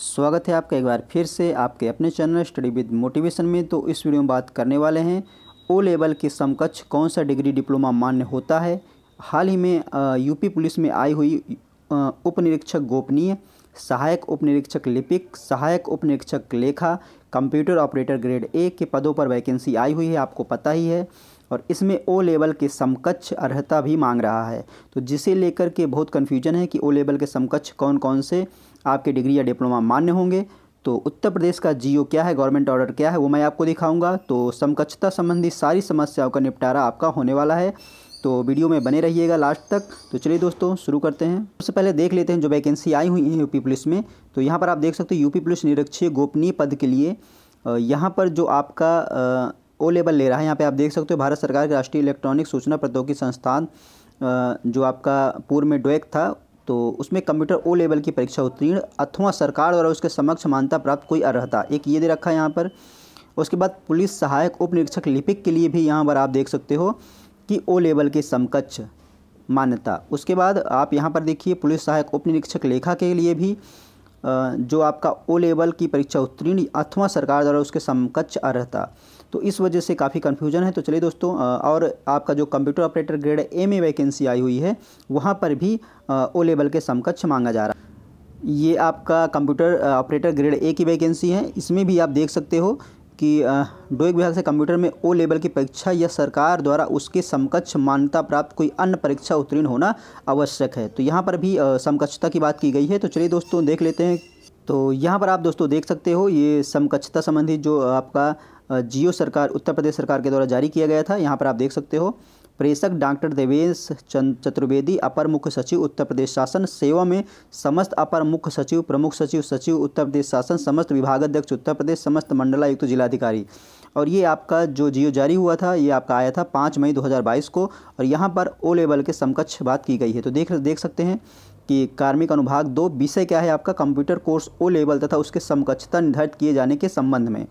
स्वागत है आपका एक बार फिर से आपके अपने चैनल स्टडी विद मोटिवेशन में तो इस वीडियो में बात करने वाले हैं ओ लेवल के समकक्ष कौन सा डिग्री डिप्लोमा मान्य होता है हाल ही में यूपी पुलिस में आई हुई उप निरीक्षक गोपनीय सहायक उप निरीक्षक लिपिक सहायक उप निरीक्षक लेखा कंप्यूटर ऑपरेटर ग्रेड ए के पदों पर वैकेंसी आई हुई है आपको पता ही है और इसमें ओ लेवल के समकक्ष अर्हता भी मांग रहा है तो जिसे लेकर के बहुत कन्फ्यूजन है कि ओ लेवल के समकक्ष कौन कौन से आपके डिग्री या डिप्लोमा मान्य होंगे तो उत्तर प्रदेश का जीओ क्या है गवर्नमेंट ऑर्डर क्या है वो मैं आपको दिखाऊंगा तो समकक्षता संबंधी सारी समस्याओं का निपटारा आपका होने वाला है तो वीडियो में बने रहिएगा लास्ट तक तो चलिए दोस्तों शुरू करते हैं सबसे पहले देख लेते हैं जो वैकेंसी आई हुई है यूपी पुलिस में तो यहाँ पर आप देख सकते हो यूपी पुलिस निरीक्षी गोपनीय पद के लिए यहाँ पर जो आपका ओ लेवल ले रहा है यहाँ पे आप देख सकते हो भारत सरकार के राष्ट्रीय इलेक्ट्रॉनिक सूचना प्रौद्योगिकी संस्थान जो आपका पूर्व में डोएक था तो उसमें कंप्यूटर ओ लेवल की परीक्षा उत्तीर्ण अथवा सरकार द्वारा उसके समक्ष मान्यता प्राप्त कोई अर्हता एक ये दे रखा है यहाँ पर उसके बाद पुलिस सहायक उप निरीक्षक लिपिक के लिए भी यहाँ पर आप देख सकते हो कि ओ लेवल के समकक्ष मान्यता उसके बाद आप यहाँ पर देखिए पुलिस सहायक उप निरीक्षक लेखा के लिए भी जो आपका ओ लेवल की परीक्षा उत्तीर्ण अथवा सरकार द्वारा उसके समकक्ष अर्हता तो इस वजह से काफ़ी कन्फ्यूजन है तो चलिए दोस्तों और आपका जो कंप्यूटर ऑपरेटर ग्रेड ए में वैकेंसी आई हुई है वहाँ पर भी ओ लेवल के समकक्ष मांगा जा रहा है ये आपका कंप्यूटर ऑपरेटर ग्रेड ए की वैकेंसी है इसमें भी आप देख सकते हो कि डोइक विभाग से कंप्यूटर में ओ लेवल की परीक्षा या सरकार द्वारा उसके समकक्ष मान्यता प्राप्त कोई अन्य परीक्षा उत्तीर्ण होना आवश्यक है तो यहाँ पर भी समकक्षता की बात की गई है तो चलिए दोस्तों देख लेते हैं तो यहाँ पर आप दोस्तों देख सकते हो ये समकक्षता संबंधी जो आपका जियो सरकार उत्तर प्रदेश सरकार के द्वारा जारी किया गया था यहाँ पर आप देख सकते हो प्रेषक डॉक्टर देवेश चतुर्वेदी अपर मुख्य सचिव उत्तर प्रदेश शासन सेवा में समस्त अपर मुख्य सचिव प्रमुख सचिव सचिव उत्तर प्रदेश शासन समस्त विभागाध्यक्ष उत्तर प्रदेश समस्त मंडलायुक्त जिलाधिकारी और ये आपका जो जियो जारी हुआ था ये आपका आया था पाँच मई 2022 को और यहाँ पर ओ लेवल के समकक्ष बात की गई है तो देख देख सकते हैं कि कार्मिक अनुभाग दो विषय क्या है आपका कंप्यूटर कोर्स ओ लेवल तथा उसके समकक्षता निर्धारित किए जाने के संबंध में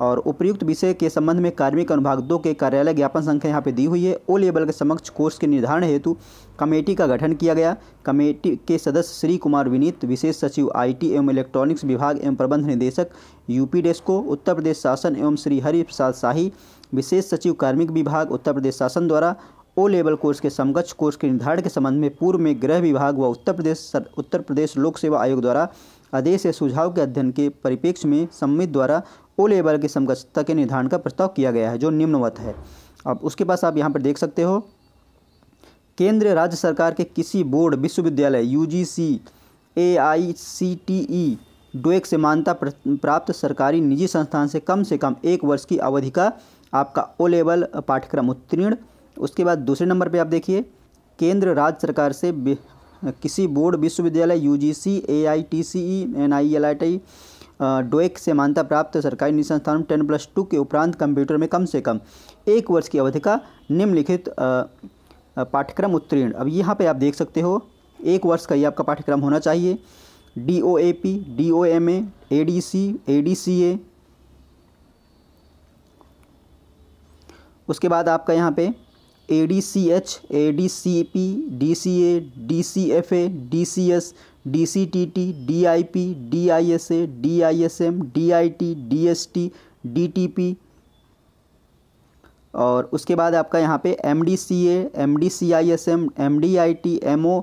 और उपयुक्त विषय के संबंध में कार्मिक अनुभाग दो के कार्यालय ज्ञापन संख्या यहाँ पे दी हुई है ओ लेवल के समक्ष कोर्स के निर्धारण हेतु कमेटी का गठन किया गया कमेटी के सदस्य श्री कुमार विनीत विशेष सचिव आईटी एवं इलेक्ट्रॉनिक्स विभाग एवं प्रबंध निदेशक यूपी डेस्को उत्तर प्रदेश शासन एवं श्री हरि प्रसाद शाही विशेष सचिव कार्मिक विभाग उत्तर प्रदेश शासन द्वारा ओ लेवल कोर्स के समकक्ष कोर्स के निर्धारण के संबंध में पूर्व में गृह विभाग व उत्तर प्रदेश उत्तर प्रदेश लोक सेवा आयोग द्वारा आदेश या सुझाव के अध्ययन के परिप्रेक्ष्य में सम्मित द्वारा ओ लेवल की समकक्षता के निर्धारण का प्रस्ताव किया गया है जो निम्नवत है अब उसके पास आप यहाँ पर देख सकते हो केंद्र राज्य सरकार के किसी बोर्ड विश्वविद्यालय U G C A I C T E डोएक से मान्यता प्राप्त सरकारी निजी संस्थान से कम से कम एक वर्ष की अवधि का आपका ओ लेवल पाठ्यक्रम उत्तीर्ण उसके बाद दूसरे नंबर पे आप देखिए केंद्र राज्य सरकार से किसी बोर्ड विश्वविद्यालय U G C A I T C E N I L I T DOEACC से मान्यता प्राप्त सरकारी निजी संस्थान टेन प्लस टू के उपरांत कंप्यूटर में कम से कम एक वर्ष की अवधि का निम्नलिखित पाठ्यक्रम उत्तीर्ण अब यहाँ पे आप देख सकते हो एक वर्ष का ये आपका पाठ्यक्रम होना चाहिए D O A P D O M A A D C A D C A उसके बाद आपका यहाँ पे A D C H A D C P D C A D C F A D C S D C T T D I P D I S A D I S M D I T D S T D T P और उसके बाद आपका यहाँ पे M D C A M D C I S M M D I T M O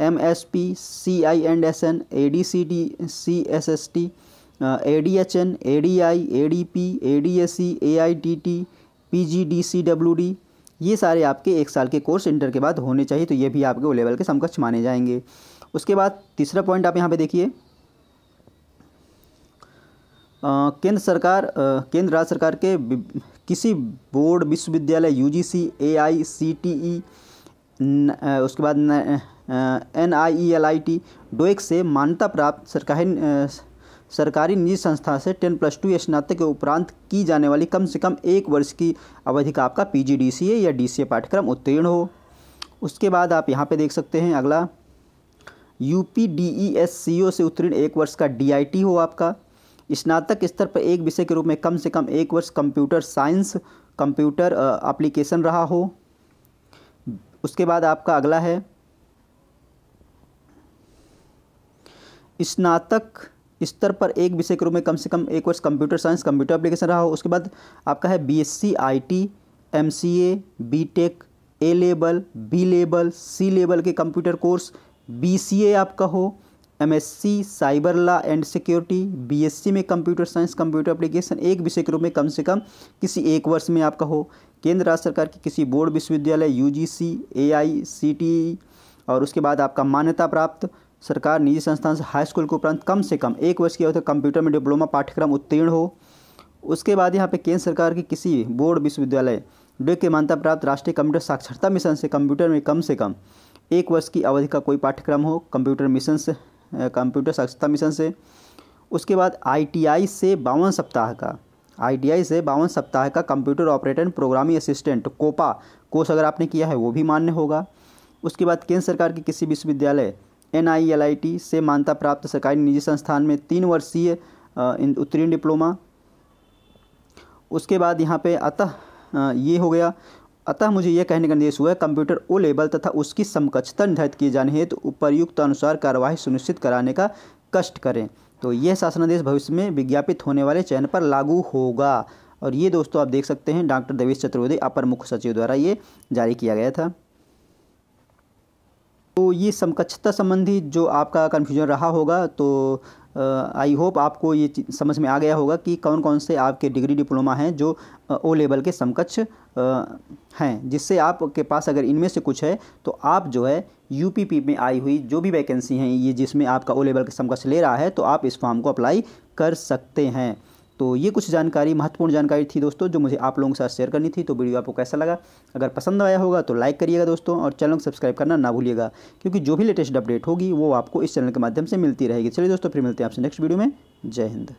M S P C I and S N A D C D C S S T A D H N A D I A D P A D S C A I T T P G D C W D ये सारे आपके एक साल के course inter के बाद होने चाहिए तो ये भी आपके ओ लेवल के समकक्ष माने जाएंगे उसके बाद तीसरा पॉइंट आप यहाँ पे देखिए केंद्र सरकार केंद्र राज्य सरकार के किसी बोर्ड विश्वविद्यालय U G C A I C T E उसके बाद N I E L I T DOEACC से मान्यता प्राप्त सरकारी सरकारी निजी संस्था से टेन प्लस टू स्नातक के उपरांत की जाने वाली कम से कम एक वर्ष की अवधि का आपका पी जी डी सी ए या डी सी ए पाठ्यक्रम उत्तीर्ण हो उसके बाद आप यहाँ पे देख सकते हैं अगला U P D E S C O से उत्तीर्ण एक वर्ष का डी आई टी हो आपका स्नातक स्तर पर एक विषय के रूप में कम से कम एक वर्ष कंप्यूटर साइंस कंप्यूटर एप्लीकेशन रहा हो उसके बाद आपका अगला है स्नातक स्तर पर एक विषय के रूप में कम से कम एक वर्ष कंप्यूटर साइंस कंप्यूटर एप्लीकेशन रहा हो उसके बाद आपका है B S C I T M C A B tech A level B level C level के computer course B C A आपका हो M S C cyber law and security B S C में computer science computer application एक विषय के रूप में कम से कम किसी एक वर्ष में आपका हो केंद्र राज्य सरकार के किसी बोर्ड विश्वविद्यालय U G C A I C T और उसके बाद आपका मान्यता प्राप्त सरकार निजी संस्थान से हाई स्कूल के उपरांत कम से कम एक वर्ष की अवधि कंप्यूटर में डिप्लोमा पाठ्यक्रम उत्तीर्ण हो उसके बाद यहाँ पे केंद्र सरकार की किसी बोर्ड विश्वविद्यालय डे के मान्यता प्राप्त राष्ट्रीय कंप्यूटर साक्षरता मिशन से कंप्यूटर में कम से कम एक वर्ष की अवधि का कोई पाठ्यक्रम हो कंप्यूटर मिशन से कंप्यूटर साक्षरता मिशन से उसके बाद आई से बावन सप्ताह का आई से बावन सप्ताह का computer operator programming assistant COPA course अगर आपने किया है वो भी मान्य होगा उसके बाद केंद्र सरकार के किसी विश्वविद्यालय एन से मान्यता प्राप्त सरकारी निजी संस्थान में तीन वर्षीय उत्तीर्ण डिप्लोमा उसके बाद यहाँ पे अतः ये हो गया अतः मुझे यह कहने का निर्देश हुआ कंप्यूटर ओ लेबल तथा उसकी समकक्षता निर्धारित किए जाने हेतु तो उपयुक्त अनुसार कार्यवाही सुनिश्चित कराने का कष्ट करें तो यह शासनादेश भविष्य में विज्ञापित होने वाले चयन पर लागू होगा और ये दोस्तों आप देख सकते हैं डॉक्टर देवेश चतुर्वेदी अपर मुख्य सचिव द्वारा ये जारी किया गया था तो ये समकक्षता संबंधी जो आपका कन्फ्यूजन रहा होगा तो आई होप आपको ये समझ में आ गया होगा कि कौन कौन से आपके डिग्री डिप्लोमा हैं जो ओ लेवल के समकक्ष हैं जिससे आपके पास अगर इनमें से कुछ है तो आप जो है पी में आई हुई जो भी वैकेंसी हैं ये जिसमें आपका ओ लेवल के समकक्ष ले रहा है तो आप इस फॉर्म को अप्लाई कर सकते हैं तो ये कुछ जानकारी महत्वपूर्ण जानकारी थी दोस्तों जो मुझे आप लोगों के साथ शेयर करनी थी तो वीडियो आपको कैसा लगा अगर पसंद आया होगा तो लाइक करिएगा दोस्तों और चैनल को सब्सक्राइब करना ना भूलिएगा क्योंकि जो भी लेटेस्ट अपडेट होगी वो आपको इस चैनल के माध्यम से मिलती रहेगी चलिए दोस्तों फिर मिलते हैं आपसे नेक्स्ट वीडियो में जय हिंद